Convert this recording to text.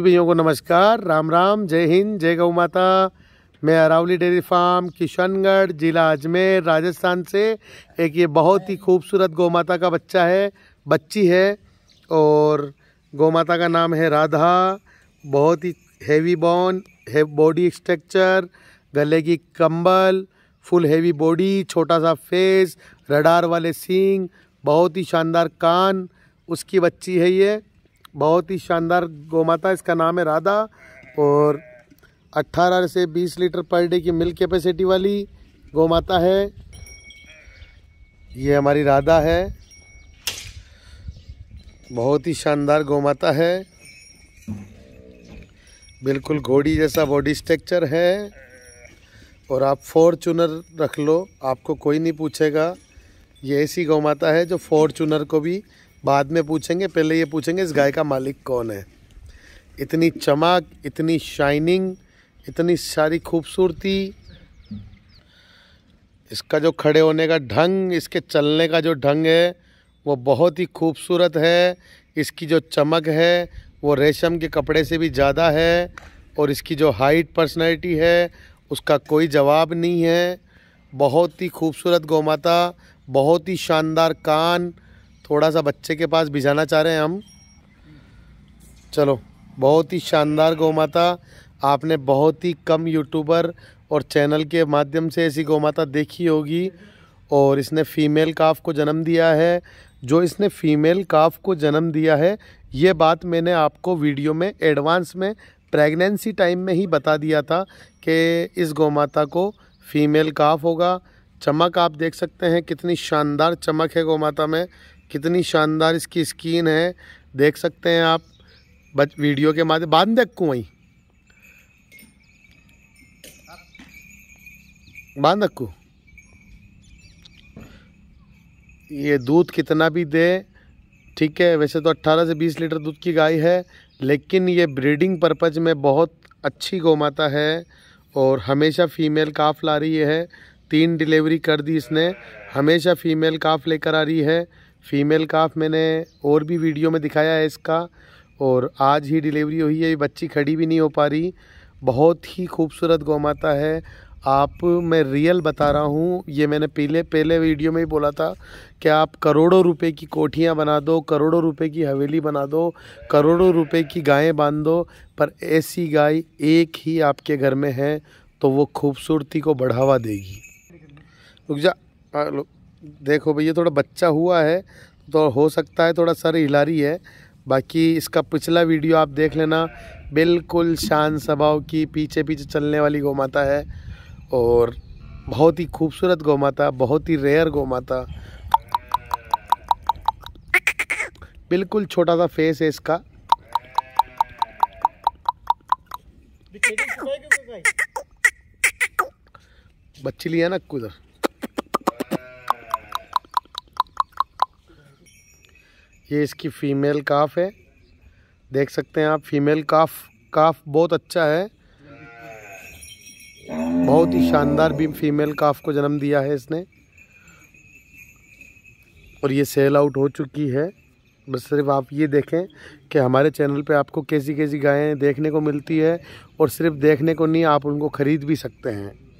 भैया को नमस्कार राम राम जय हिंद जय गौ माता मैं अरावली डेयरी फार्म किशनगढ़ जिला अजमेर राजस्थान से एक ये बहुत ही खूबसूरत गौ माता का बच्चा है बच्ची है और गौ माता का नाम है राधा बहुत ही हेवी बॉन है बॉडी स्ट्रक्चर गले की कंबल फुल हेवी बॉडी छोटा सा फेस रडार वाले सींग बहुत ही शानदार कान उसकी बच्ची है ये बहुत ही शानदार गौमाता इसका नाम है राधा और 18 से 20 लीटर पर डे की मिल्क कैपेसिटी वाली माता है ये हमारी राधा है बहुत ही शानदार माता है बिल्कुल घोड़ी जैसा बॉडी स्ट्रक्चर है और आप फॉर्चूनर रख लो आपको कोई नहीं पूछेगा ये ऐसी गौ माता है जो फॉर्चूनर को भी बाद में पूछेंगे पहले ये पूछेंगे इस गाय का मालिक कौन है इतनी चमक इतनी शाइनिंग इतनी सारी खूबसूरती इसका जो खड़े होने का ढंग इसके चलने का जो ढंग है वो बहुत ही खूबसूरत है इसकी जो चमक है वो रेशम के कपड़े से भी ज़्यादा है और इसकी जो हाइट पर्सनैलिटी है उसका कोई जवाब नहीं है बहुत ही खूबसूरत गौ माता बहुत ही शानदार कान थोड़ा सा बच्चे के पास भिजाना चाह रहे हैं हम चलो बहुत ही शानदार गौ माता आपने बहुत ही कम यूट्यूबर और चैनल के माध्यम से ऐसी गौ माता देखी होगी और इसने फ़ीमेल काफ को जन्म दिया है जो इसने फ़ीमेल काफ को जन्म दिया है ये बात मैंने आपको वीडियो में एडवांस में प्रेगनेंसी टाइम में ही बता दिया था कि इस गौ माता को फ़ीमेल काफ होगा चमक आप देख सकते हैं कितनी शानदार चमक है गौ माता में कितनी शानदार इसकी स्किन है देख सकते हैं आप बच वीडियो के माध्यम बांध दे वही बांध अक्कू ये दूध कितना भी दे ठीक है वैसे तो 18 से 20 लीटर दूध की गाय है लेकिन ये ब्रीडिंग पर्पज में बहुत अच्छी गौमाता है और हमेशा फ़ीमेल काफ ला रही है तीन डिलीवरी कर दी इसने हमेशा फ़ीमेल काफ लेकर आ रही है फीमेल काफ मैंने और भी वीडियो में दिखाया है इसका और आज ही डिलीवरी हुई है ये बच्ची खड़ी भी नहीं हो पा रही बहुत ही खूबसूरत गौ माता है आप मैं रियल बता रहा हूँ ये मैंने पहले पहले वीडियो में ही बोला था कि आप करोड़ों रुपए की कोठियाँ बना दो करोड़ों रुपए की हवेली बना दो करोड़ों रुपए की गायें बांध दो पर ऐसी गाय एक ही आपके घर में है तो वो खूबसूरती को बढ़ावा देगी रुक जा देखो भैया थोड़ा बच्चा हुआ है तो हो सकता है थोड़ा सर हिलारी है बाकी इसका पिछला वीडियो आप देख लेना बिल्कुल शान स्वभाव की पीछे पीछे चलने वाली गौमाता है और बहुत ही खूबसूरत गौमाता बहुत ही रेयर गौ माता बिल्कुल छोटा सा फेस है इसका बच्ची लिया ना कुछ ये इसकी फ़ीमेल काफ है देख सकते हैं आप फीमेल काफ काफ बहुत अच्छा है बहुत ही शानदार भी फीमेल काफ को जन्म दिया है इसने और ये सेल आउट हो चुकी है बस सिर्फ आप ये देखें कि हमारे चैनल पे आपको कैसी कैसी गायें देखने को मिलती है और सिर्फ देखने को नहीं आप उनको ख़रीद भी सकते हैं